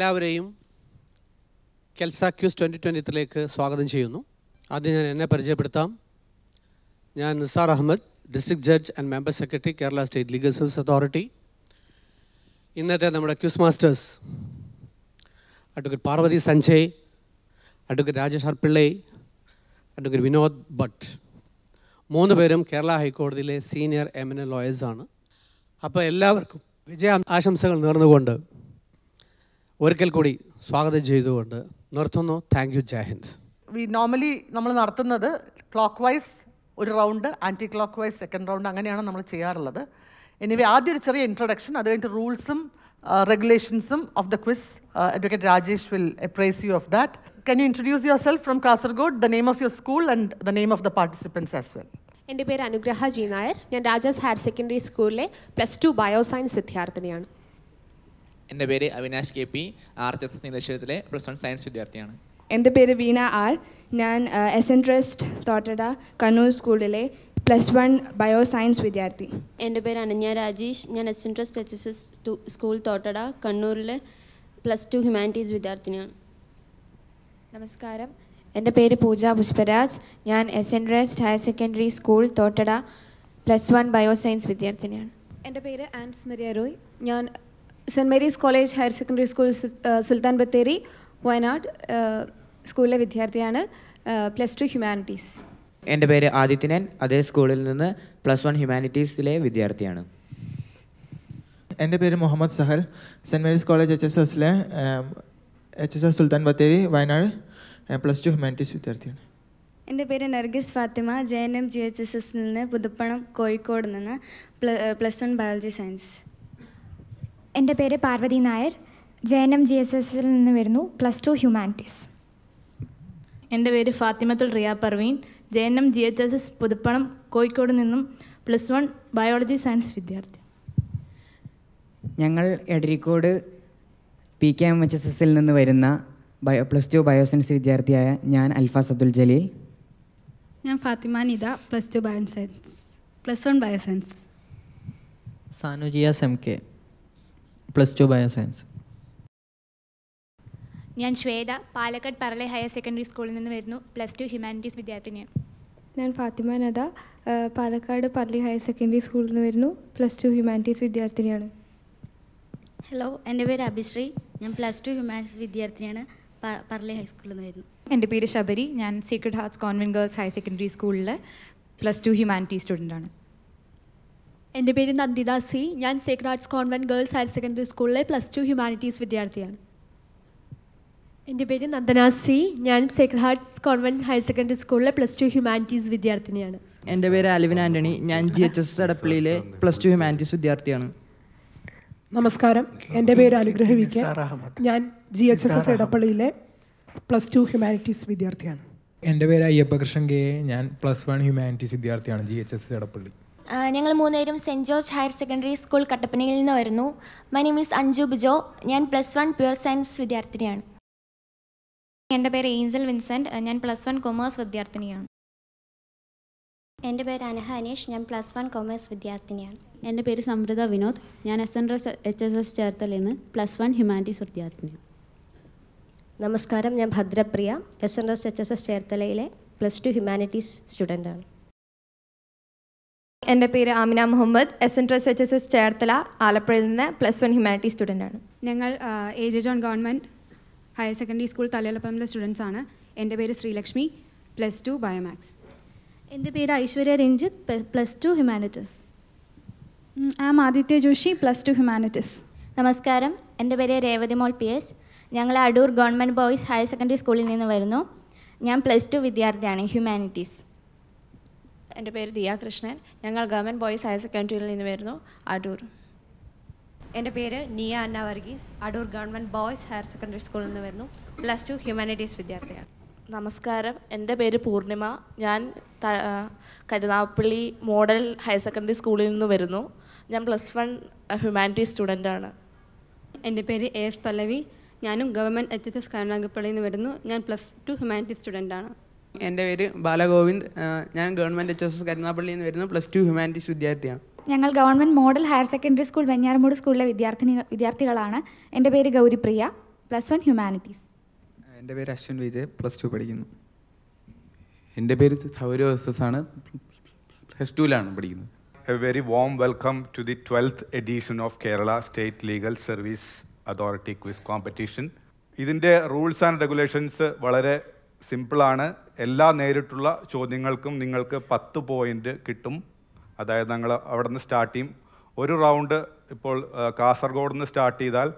എല്ലാവരെയും KELSA quiz twenty twenty ത്രീലേക്ക് സ്വാഗതം ചെയ്യുന്നു ആദ്യം ഞാൻ എന്നെ പരിചയപ്പെടുത്താം ഞാൻ Nisar Ahmed district judge and member secretary Kerala state legal service authority ഇന്നത്തെ നമ്മുടെ quiz masters advocate Parvathi Sanjay advocate Rajesh R Pillai advocate Vinod Bhat മൂന്ന് പേരും കേരള ഹൈക്കോടതിയിലെ സീനിയർ എ ലോയേഴ്സാണ് അപ്പോൾ എല്ലാവർക്കും വിജയ ആശംസകൾ നേർന്നുകൊണ്ട് ഒരിക്കൽ കൂടി സ്വാഗതം ചെയ്തുകൊണ്ട് നിർത്തുന്നു thank you Jai Hind we normally നമ്മൾ നടത്തുന്നത് ക്ലോക്ക് വൈസ് ഒരു round anticlockwise second round അങ്ങനെയാണ് നമ്മൾ ചെയ്യാറുള്ളത് എനിവേ ആദ്യം ഒരു ചെറിയ ഇൻട്രൊഡക്ഷൻ അത് കഴിഞ്ഞിട്ട് റൂൾസും റെഗുലേഷൻസും of the quiz advocate Rajesh will apprise you of that can you introduce yourself from Kasaragod the name of your school and the name of the participants as well എൻ്റെ പേര് അനുഗ്രഹ ജി നായർ ഞാൻ രാജാസ് ഹയർ സെക്കൻഡറി സ്കൂളിലെ plus two bioscience വിദ്യാർത്ഥിനിയാണ് എൻ്റെ പേര് Avinash K P R H S S നീലേശ്വരത്തിലെ plus one science വിദ്യാർത്ഥിയാണ് എൻ്റെ പേര് വീണ ആർ ഞാൻ S N trust Thottada Kannur സ്കൂളിലെ പ്ലസ് വൺ ബയോ സയൻസ് വിദ്യാർത്ഥി എൻ്റെ പേര് അനന്യ രാജേഷ് ഞാൻ S N trust H S S school Thottada കണ്ണൂരിലെ പ്ലസ് ടു ഹ്യൂമാനിറ്റീസ് വിദ്യാർത്ഥിനിയാണ് നമസ്കാരം എൻ്റെ പേര് പൂജ പുഷ്പരാജ് ഞാൻ S N trust higher secondary school Thottada plus one bio science വിദ്യാർത്ഥിനിയാണ് എൻ്റെ പേര് ആൻസ് മരിയ റോയ് ഞാൻ saint Mary's college higher secondary school Sultan Bathery Wayanad സ്കൂളിലെ uh, വിദ്യാർത്ഥിയാണ് പ്ലസ് ടു ഹ്യൂമാനിറ്റീസ് എൻ്റെ പേര് ആദിത്യനൻ അതേ സ്കൂളിൽ നിന്ന് പ്ലസ് വൺ ഹ്യൂമാനിറ്റീസിലെ വിദ്യാർത്ഥിയാണ് എൻ്റെ പേര് Muhammad Sahal saint Mary's college H S എസിലെ H S S Sultan Bathery Wayanad plus two humanities വിദ്യാർത്ഥിയാണ് എൻ്റെ പേര് Nargis Fathima J N M G H S എസിൽ നിന്ന് പുതുപ്പണം കോഴിക്കോട് നിന്ന് പ്ലസ് വൺ ബയോളജി സയൻസ് എൻ്റെ പേര് Parvathi Nair J N M G S എസിൽ നിന്ന് വരുന്നു പ്ലസ് ടു ഹ്യൂമാനിറ്റീസ് എൻ്റെ പേര് Fathimathul Riya Parveen J N M G H S S Puthuppanam Kozhikode നിന്നും പ്ലസ് വൺ ബയോളജി സയൻസ് വിദ്യാർത്ഥി ഞങ്ങൾ Edarikode P K M H S എസിൽ നിന്ന് വരുന്ന ബയോ പ്ലസ് ടു സയൻസ് വിദ്യാർത്ഥിയായ ഞാൻ അൽഫാസ് അബ്ദുൽ ജലീൽ ഞാൻ Fathima Nitha plus two science plus one science Sanujiya M K plus two bio science ഞാൻ ശ്വേത പാലക്കാട് പറളെ ഹയർ സെക്കൻഡറി സ്കൂളിൽ നിന്ന് വരുന്നു പ്ലസ് ടു ഹ്യൂമാനിറ്റീസ് വിദ്യാർത്ഥിനിയാണ് ഞാൻ ഫാത്തിമ നദ പാലക്കാട് പള്ളി ഹയർ സെക്കൻഡറി സ്കൂളിൽ നിന്ന് വരുന്നു പ്ലസ് ടു ഹ്യൂമാനിറ്റീസ് വിദ്യാർത്ഥിനിയാണ് ഹലോ എൻ്റെ പേര് അഭിശ്രീ ഞാൻ പ്ലസ് ടു ഹ്യൂമാനിറ്റീസ് വിദ്യാർത്ഥിനിയാണ് പർളി ഹൈസ്കൂളിൽ നിന്ന് വരുന്നു എൻ്റെ പേര് ശബരി ഞാൻ sacred hearts convent girls higher secondary സ്കൂളിൽ പ്ലസ് ടു ഹ്യൂമാനിറ്റി സ്റ്റുഡൻ്റ് ആണ് എൻ്റെ പേര് നന്ദിത സി ഞാൻ sacred hearts convent girls higher secondary സ്കൂളിലെ പ്ലസ് ടു ഹ്യൂമാനിറ്റീസ് വിദ്യാർത്ഥിയാണ് എൻ്റെ പേര് നന്ദന സി ഞാൻ sacred hearts convent higher secondary സ്കൂളിലെ പ്ലസ് ടു ഹ്യൂമാനിറ്റീസ് വിദ്യാർത്ഥിനിയാണ് എൻ്റെ പേര് ആലിവിൻ ആൻ്റണി ഞാൻ ജി എച്ച് എസ് എടപ്പള്ളിയിലെ പ്ലസ് ടു ഹ്യൂമാനിറ്റീസ് വിദ്യാർത്ഥിയാണ് നമസ്കാരം എൻ്റെ പേര് അനുഗ്രഹ വി കെ ഞാൻ ജി എച്ച് എസ് എസ് ഇടപ്പള്ളിയിലെ പ്ലസ് ടു ഹ്യൂമാനിറ്റീസ് വിദ്യാർത്ഥിയാണ് എൻ്റെ പേര് അയ്യപ്പകൃഷ്ണൻ കെ ഞാൻ പ്ലസ് വൺ ഹ്യൂമാനിറ്റീസ് വിദ്യാർത്ഥിയാണ് ജി എച്ച് എസ് ഇടപ്പള്ളി ഞങ്ങൾ മൂന്നുപേരും saint George higher secondary school കട്ടപ്പനയിൽ നിന്ന് വരുന്നു my name is Anju Bijo ഞാൻ പ്ലസ് വൺ പ്യുവർ സയൻസ് വിദ്യാർത്ഥിനിയാണ് എൻ്റെ പേര് ഏഞ്ചൽ വിൻസെൻ്റ് ഞാൻ പ്ലസ് വൺ കൊമേഴ്സ് വിദ്യാർത്ഥിനിയാണ് എൻ്റെ പേര് അനഹ അനീഷ് ഞാൻ പ്ലസ് വൺ കൊമേഴ്സ് വിദ്യാർത്ഥിനിയാണ് എൻ്റെ പേര് സമൃത വിനോദ് ഞാൻ S N S H S S ചേർത്തലിൽ നിന്ന് പ്ലസ് വൺ ഹ്യൂമാനിറ്റീസ് വിദ്യാർത്ഥിനിയാണ് നമസ്കാരം ഞാൻ Bhadrapriya S N S H S S ചേർത്തലയിലെ പ്ലസ് ടു ഹ്യൂമാനിറ്റീസ് സ്റ്റുഡൻ്റാണ് എൻ്റെ പേര് Amina Muhammad S N trust H S S Cherthala ആലപ്പുഴയിൽ നിന്ന് പ്ലസ് വൺ ഹ്യൂമാനിറ്റി ആണ് ഞങ്ങൾ A J John government higher secondary school തലയിലപ്പറമ്പിലെ സ്റ്റുഡൻസ് ആണ് എൻ്റെ പേര് ശ്രീലക്ഷ്മി പ്ലസ് ടു ബയോമാക്സ് എൻ്റെ പേര് Aishwarya Ranjith plus two humanities ആം Aditya Joshi plus two humanities നമസ്കാരം എൻ്റെ പേര് രേവതി മോൾ പി എസ് ഞങ്ങൾ Adoor government boys higher secondary സ്കൂളിൽ നിന്ന് വരുന്നു ഞാൻ പ്ലസ് ടു വിദ്യാർത്ഥിയാണ് ഹ്യൂമാനിറ്റീസ് എൻ്റെ പേര് ദിയ കൃഷ്ണൻ ഞങ്ങൾ ഗവൺമെൻറ് ബോയ്സ് ഹയർ സെക്കൻഡറിയിൽ നിന്ന് വരുന്നു അടൂർ എൻ്റെ പേര് Niya Anna Varghese Adoor government boys higher secondary സ്കൂളിൽ നിന്ന് വരുന്നു പ്ലസ് ടു ഹ്യൂമാനിറ്റീസ് വിദ്യാർത്ഥിയാണ് നമസ്കാരം എൻ്റെ പേര് പൂർണിമ ഞാൻ കരുനാഗപ്പള്ളി മോഡൽ ഹയർ സെക്കൻഡറി സ്കൂളിൽ നിന്ന് വരുന്നു ഞാൻ പ്ലസ് വൺ ഹ്യൂമാനിറ്റീസ് സ്റ്റുഡൻ്റാണ് എൻ്റെ പേര് എ എസ് പല്ലവി ഞാനും ഗവൺമെൻറ് എച്ച് എസ് എസ് കരുനാഗപ്പള്ളിയിൽ നിന്ന് വരുന്നു ഞാൻ പ്ലസ് ടു ഹ്യൂമാനിറ്റീസ് സ്റ്റുഡൻ്റാണ് എൻ്റെ പേര് ബാലഗോവിന്ദ് ഞാൻ ഗവൺമെന്റ് എച്ച് എസ് എസ് കരുനാപ്പള്ളിയിൽ നിന്ന് വരുന്ന പ്ലസ് ടു ഹ്യൂമാനിറ്റീസ് വിദ്യാർത്ഥിയാണ് ഞങ്ങൾ government model higher secondary school Venjaramoodu സ്കൂളിലെ വിദ്യാർത്ഥിനി വിദ്യാർത്ഥികളാണ് എൻ്റെ പേര് ഗൗരിപ്രിയ പ്ലസ് വൺ ഹ്യൂമാനിറ്റീസ് എൻ്റെ പേര് അശ്വിൻ വിജയ് പ്ലസ് ടു പഠിക്കുന്നു എൻ്റെ പേര് സൗരവ് എസ് എസ് ആണ് പ്ലസ് ടുവിലാണ് പഠിക്കുന്നത് a very warm welcome to the twelfth edition of Kerala state legal service authority quiz competition ഇതിൻ്റെ റൂൾസ് ആൻഡ് റെഗുലേഷൻസ് വളരെ സിമ്പിളാണ് എല്ലാ നേരിട്ടുള്ള ചോദ്യങ്ങൾക്കും നിങ്ങൾക്ക് പത്ത് പോയിൻ്റ് കിട്ടും അതായത് ഞങ്ങൾ അവിടെ നിന്ന് സ്റ്റാർട്ട് ചെയ്യും ഒരു റൗണ്ട് ഇപ്പോൾ കാസർഗോഡ് നിന്ന് സ്റ്റാർട്ട് ചെയ്താൽ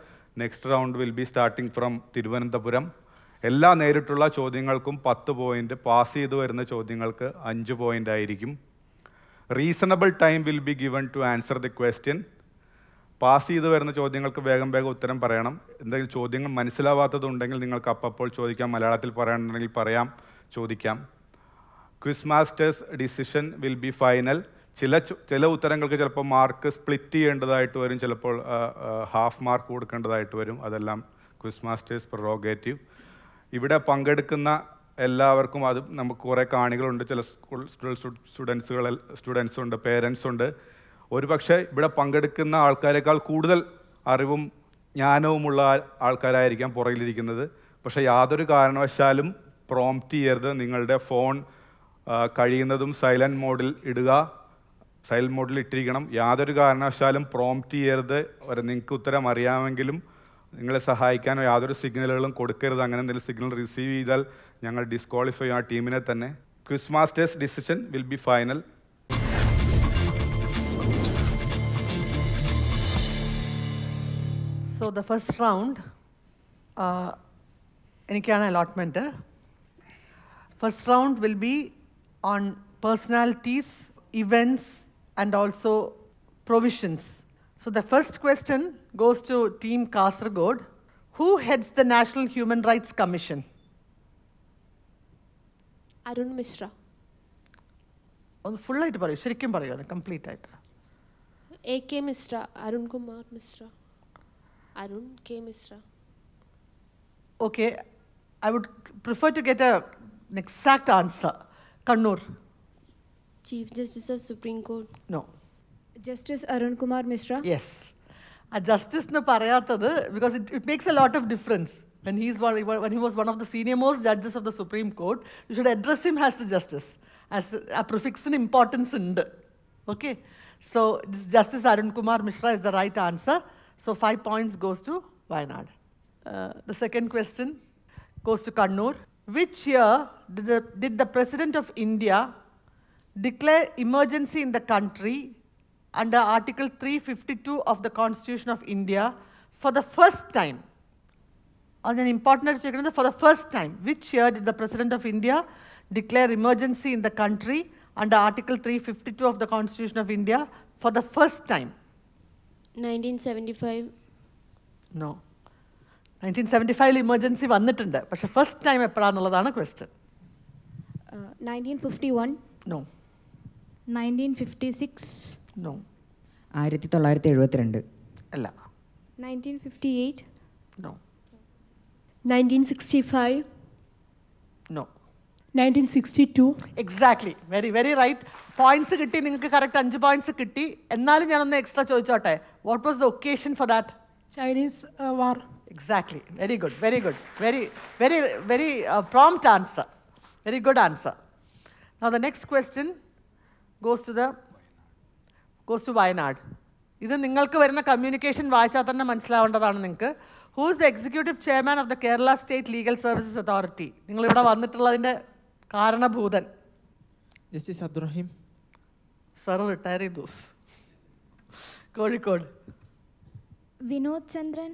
next round will be starting from Thiruvananthapuram എല്ലാ നേരിട്ടുള്ള ചോദ്യങ്ങൾക്കും പത്ത് പോയിൻ്റ് പാസ് ചെയ്തു വരുന്ന ചോദ്യങ്ങൾക്ക് അഞ്ച് പോയിൻ്റ് ആയിരിക്കും reasonable time will be given to answer the question pass ചെയ്തു വരുന്ന ചോദ്യങ്ങൾക്ക് വേഗം വേഗം ഉത്തരം പറയണം എന്തെങ്കിലും ചോദ്യങ്ങൾ മനസ്സിലാവാത്തതുണ്ടെങ്കിൽ നിങ്ങൾക്ക് അപ്പോൾ ചോദിക്കാം മലയാളത്തിൽ പറയാനുണ്ടെങ്കിൽ പറയാം ചോദിക്കാം quiz masters decision will be final ചില ചില ഉത്തരങ്ങൾക്ക് ചിലപ്പോൾ മാർക്ക് സ്പ്ലിറ്റ് ചെയ്യേണ്ടതായിട്ട് വരും ചിലപ്പോൾ ഹാഫ് മാർക്ക് കൊടുക്കേണ്ടതായിട്ട് വരും അതെല്ലാം ക്വിസ് മാസ്റ്റേഴ്സ് പ്രൊറോഗേറ്റീവ് ഇവിടെ പങ്കെടുക്കുന്ന എല്ലാവർക്കും അത് നമുക്ക് കുറേ കാണികളുണ്ട് ചില സ്കൂൾ സ്റ്റുഡൻസുകൾ സ്റ്റുഡൻസ് ഉണ്ട് പേരൻസ് ഉണ്ട് ഒരു പക്ഷേ ഇവിടെ പങ്കെടുക്കുന്ന ആൾക്കാരെക്കാൾ കൂടുതൽ അറിവും ജ്ഞാനവുമുള്ള ആൾക്കാരായിരിക്കാം പുറകിലിരിക്കുന്നത് പക്ഷേ യാതൊരു കാരണവശാലും പ്രോംപ്റ്റ് ചെയ്യരുത് നിങ്ങളുടെ ഫോൺ കഴിയുന്നതും സൈലൻറ്റ് മോഡിൽ ഇടുക സൈലൻറ്റ് മോഡിൽ ഇട്ടിരിക്കണം യാതൊരു കാരണവശാലും പ്രോംപ്റ്റ് ചെയ്യരുത് ഒരു നിങ്ങൾക്ക് ഉത്തരം അറിയാമെങ്കിലും നിങ്ങളെ സഹായിക്കാനോ യാതൊരു സിഗ്നലുകളും കൊടുക്കരുത് അങ്ങനെ എന്തെങ്കിലും സിഗ്നൽ റിസീവ് ചെയ്താൽ ഞങ്ങൾ ഡിസ്ക്വാളിഫൈ ആ ടീമിനെ തന്നെ quiz masters decision will be final so the first round എനിക്കാണ് allotment First round will be on personalities, events, and also provisions. So the first question goes to Team Kasargod. Who heads the National Human Rights Commission? Arun Mishra On full light, ശരിക്കും പറയൂ അത് complete ആയിട്ട് A K Mishra Arun Kumar Mishra Arun K Mishra Okay, I would prefer to get a an exact answer. Kannur. Chief Justice of Supreme Court. No. Justice Arun Kumar Mishra. Yes. A justice na parayatadu because it, it makes a lot of difference. When, he's one, when he was one of the senior most judges of the Supreme Court, you should address him as the justice, as a prefix in importance. And, okay? So Justice Arun Kumar Mishra is the right answer. So five points goes to Wayanad. Uh, the second question goes to Kannur. Which year did the, President of India declare emergency in the country under Article 352 of the Constitution of India for the first time? And an important question for the first time, which year did the President of India declare emergency in the country under Article 352 of the Constitution of India for the first time? 1975. No. Nineteen seventy ഫൈവിൽ emergency വന്നിട്ടുണ്ട് പക്ഷെ first time എപ്പോഴാന്നുള്ളതാണ് question fifty uh, one no nineteen fifty six no ആയിരത്തി തൊള്ളായിരത്തി എഴുപത്തിരണ്ട് അല്ല nineteen fifty eight no nineteen sixty five no nineteen sixty two exactly very very right points കിട്ടി നിങ്ങൾക്ക് കറക്റ്റ് അഞ്ച് പോയിന്റ്സ് കിട്ടി എന്നാലും ഞാനൊന്ന് എക്സ്ട്രാ ചോദിച്ചോട്ടെ what was the occasion for that Chinese war Exactly. Very good. Very good. Very, very, very uh, prompt answer. Very good answer. Now the next question goes to the goes to Wayanad. ഇത് നിങ്ങൾക്ക് വരുന്ന communication വായിച്ചാൽ തന്നെ മനസ്സിലാവേണ്ടതാണ് നിങ്ങൾക്ക് who's the executive chairman of the Kerala state legal services authority നിങ്ങളിവിടെ വന്നിട്ടുള്ളതിൻ്റെ കാരണഭൂതൻ ജസ്റ്റിസ് അബ്ദുറഹീം സർ റിട്ടയർ ചെയ്തു Kozhikode Vinod Chandran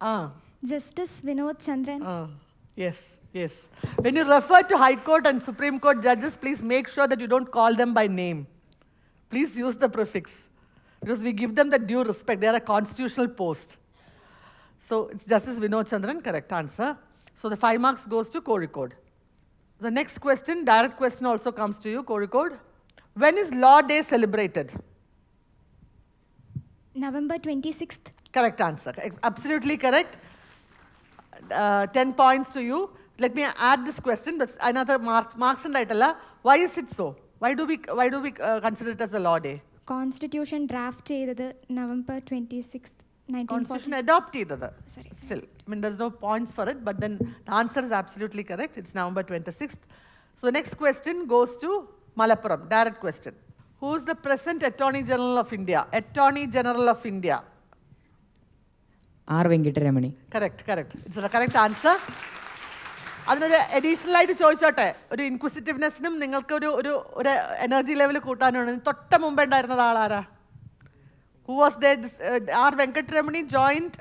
Ah. Justice Vinod Chandran. Ah. yes, yes. When you refer to High Court and Supreme Court judges, please make sure that you don't call them by name. Please use the prefix because we give them the due respect. They are a constitutional post. So it's Justice Vinod Chandran, correct answer. So the five marks goes to Code Code. The next question, direct question also comes to you, Code Code. When is Law Day celebrated? November 26th. Correct answer. Absolutely correct. Uh, 10 points to you. Let me add this question, but another mark, marks and right. Uh, why is it so? Why do we, why do we uh, consider it as a law day? Constitution draft November 26th. Constitution adopted either. Sorry. Still, I mean, there's no points for it, but then the answer is absolutely correct. It's November 26th. So the next question goes to Malappuram. Direct question. Who's the present Attorney General of India? Attorney General of India. R Venkataramani it's the answer അതിനൊരു additional ആയിട്ട് ചോദിച്ചോട്ടെ ഒരു ഇൻക്വിസിറ്റീവ്നെസ്സിനും നിങ്ങൾക്ക് ഒരു ഒരു ഒരു energy level കൂട്ടാനാണ് തൊട്ട ഉണ്ടായിരുന്ന ഉണ്ടായിരുന്നത് ആളാരാ who was the R Venkataramani joint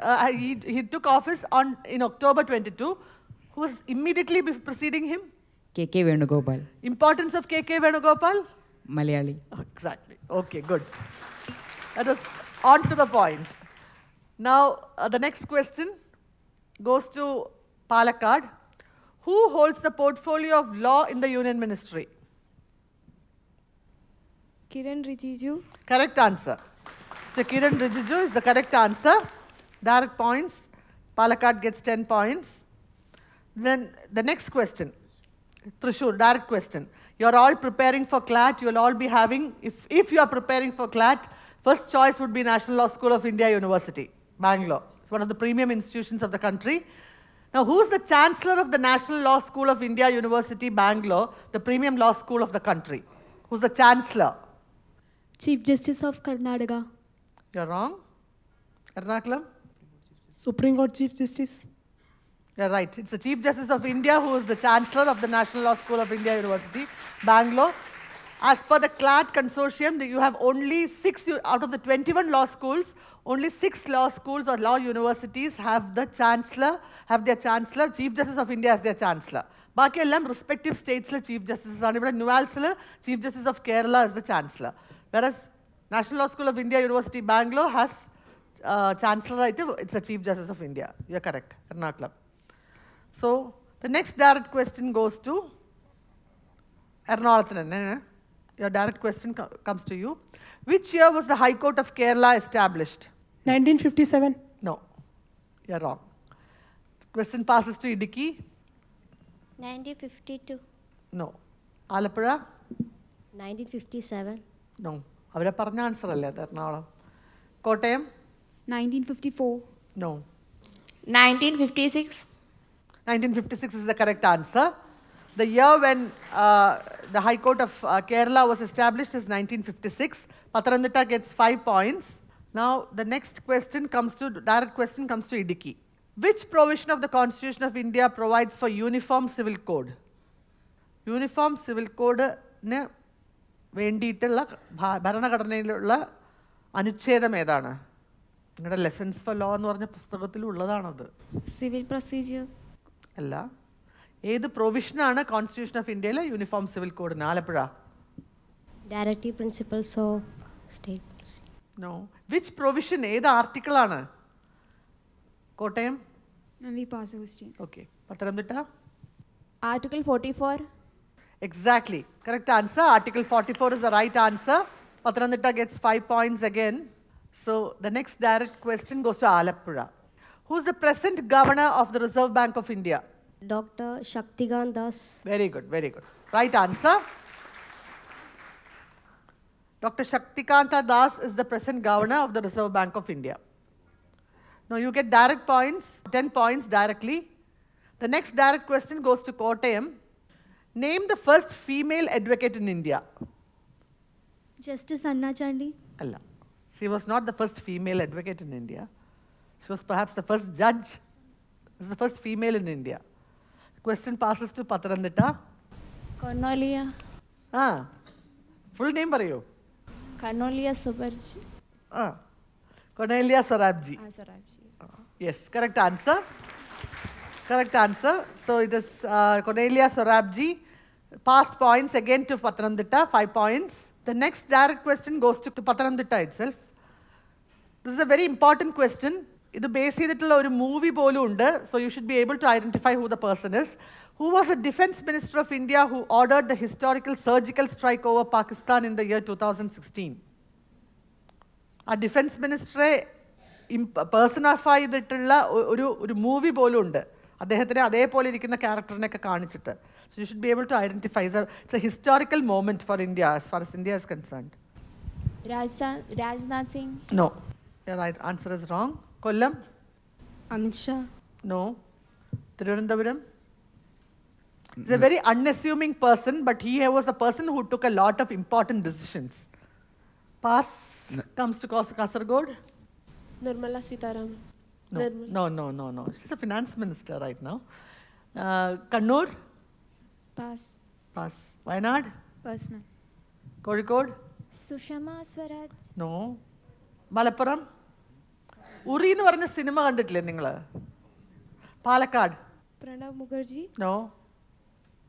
he took office on in October twenty two who was immediately preceding him K K Venugopal importance of K K Venugopal Malayali exactly okay good that was on to the point Now, uh, the next question goes to Palakkad. Who holds the portfolio of law in the union ministry? Kiran Rijiju. Correct answer. Mr. Kiran Rijiju is the correct answer. Direct points. Palakkad gets 10 points. Then the next question. Trishur, direct question. You're all preparing for CLAT. You'll all be having, if, if you are preparing for CLAT, first choice would be National Law School of India University. Bangalore. It's one of the premium institutions of the country. Now, who's the Chancellor of the National Law School of India University, Bangalore, the premium law school of the country? Who's the Chancellor? Chief Justice of Karnataka. You're wrong. Ernakulam? Supreme Court Chief Justice. You're right. It's the Chief Justice of India who is the Chancellor of the National Law School of India University, Bangalore as per the CLAT consortium, you have only six out of the 21 law schools, only six law schools or law universities have the chancellor, have their chancellor, Chief Justice of India as their chancellor. Baki Alam, respective states, Chief Justice, Nualsala, Chief Justice of Kerala is the chancellor. Whereas National Law School of India University, Bangalore has uh, chancellor, right? it's the Chief Justice of India. You're correct, Ernakulam. So the next direct question goes to Ernakulam your direct question comes to you. Which year was the High Court of Kerala established? 1957. No, you're wrong. Question passes to Idiki. 1952. No. Alapura? 1957. No. Avra answer Court time. 1954. No. 1956. 1956 is the correct answer. The year when uh, the High Court of uh, Kerala was established is 1956. Patranita gets five points. Now, the next question comes to, direct question comes to Idiki. Which provision of the Constitution of India provides for uniform civil code? Uniform civil കോഡിന് വേണ്ടിയിട്ടുള്ള ഭരണഘടനയിലുള്ള അനുച്ഛേദം ഏതാണ് നിങ്ങളുടെ Lessons for law എന്ന് പറഞ്ഞ പുസ്തകത്തിൽ ഉള്ളതാണത് Civil procedure. അല്ല ഏത് പ്രൊവിഷനാണ് കോൺസ്റ്റിറ്റ്യൂഷൻ ഓഫ് ഇന്ത്യയിലെ യൂണിഫോം സിവിൽ കോഡിന് Alappuzha directive principles of state no which provision ഏത് ആർട്ടിക്കിൾ ആണ് Kottayam okay Pathanamthitta article forty four exactly correct answer article forty four is the right answer Pathanamthitta gets five points again so the next direct question goes to Alappuzha who is the present governor of the reserve bank of India Dr. Shaktigan Das. Very good, very good. Right answer. Dr. Shaktikanta Das is the present governor of the Reserve Bank of India. Now you get direct points, 10 points directly. The next direct question goes to Kottayam. Name the first female advocate in India. Justice Anna Chandi. Allah. She was not the first female advocate in India. She was perhaps the first judge. She was the first female in India. Question passes to Patranditta. Cornelia. Ah. Full name പറയൂ Cornelia Subarji. Ah. Cornelia Sorabji. Ah, Sorabji. Yes, correct answer. Correct answer. So it is uh, Cornelia Sorabji. Past points again to Patranditta, five points. The next direct question goes to, to Patranditta itself. This is a very important question. ഇത് base ചെയ്തിട്ടുള്ള ഒരു movie പോലും ഉണ്ട് so you should be able to identify who the person is who was a defence minister of India who ordered the historical surgical strike over Pakistan in the year two thousand sixteen ആ defence മിനിസ്റ്ററെ ഓഫ് ചെയ്തിട്ടുള്ള ഒരു ഒരു movie പോലും ഉണ്ട് അദ്ദേഹത്തിന് അതേപോലെ ഇരിക്കുന്ന ക്യാരക്ടറിനൊക്കെ കാണിച്ചിട്ട് so you should be able to identify it's a historical moment for India as far as India is concerned Rajnath Singh no answer is wrong Kollam? Amit No. Thiruvananthapuram? He's a very unassuming person, but he was a person who took a lot of important decisions. Pass no. comes to Kasargod. Nirmala Sitaram. No, no, no, no, She's a finance minister right now. Uh, Kannur? Pass. Pass. not? Pass, ma'am. Sushama Swaraj. No. Malappuram? Uri എന്ന് പറഞ്ഞ സിനിമ കണ്ടിട്ടില്ലേ നിങ്ങൾ Palakkad Pranab Mukherjee no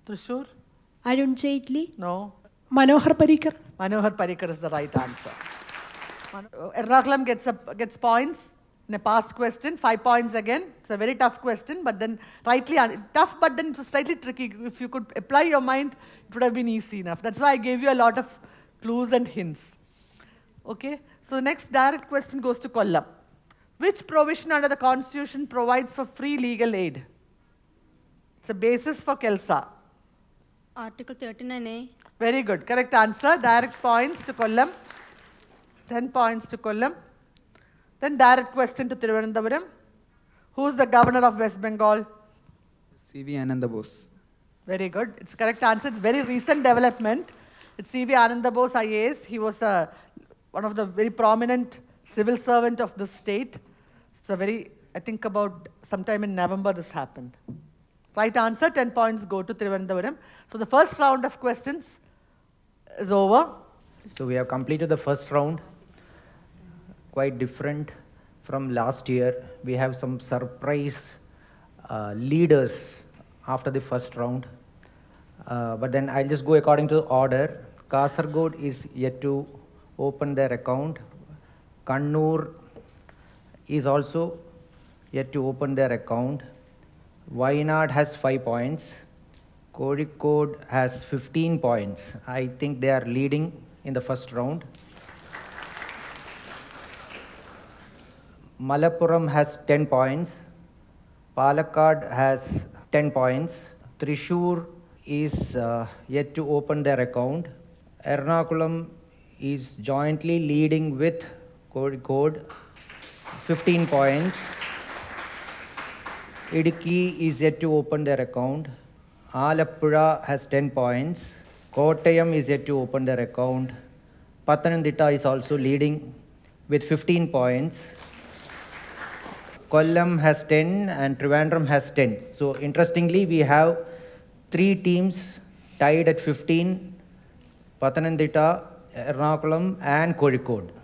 Thrissur Arun Jaitley no no Parrikar Manohar Parrikar is is the right answer gets gets points in the past question, five points again. It's a very tough question, but then rightly, tough, but then slightly tricky. If you could apply your mind, it would have been easy enough. That's why I gave you a lot of clues and hints. Okay, so the next direct question goes to Kollam. Which provision under the Constitution provides for free legal aid? It's a basis for KELSA. Article 39A. Very good. Correct answer. Direct points to Kollam. 10 points to Kollam. Then direct question to Thiruvananthapuram. Who is the governor of West Bengal? C.V. Ananda Very good. It's correct answer. It's very recent development. It's C.V. Ananda IAS. He was a, uh, one of the very prominent civil servant of the state. So very, I think about sometime in November this happened. Right answer, 10 points go to Trivandavaram. So the first round of questions is over. So we have completed the first round. Quite different from last year. We have some surprise uh, leaders after the first round. Uh, but then I'll just go according to order. Kasargod is yet to open their account. Kannur is also yet to open their account. Wayanad has 5 points. Kozhikode has 15 points. I think they are leading in the first round. Malappuram has 10 points. Palakkad has 10 points. Trishur is uh, yet to open their account. Ernakulam is jointly leading with Kozhikode 15 points. Idiki is yet to open their account. Alappura has 10 points. Kottayam is yet to open their account. Patanandita is also leading with 15 points. Kollam has 10 and Trivandrum has 10. So interestingly, we have three teams tied at 15, Patanandita, Ernakulam and Kozhikode.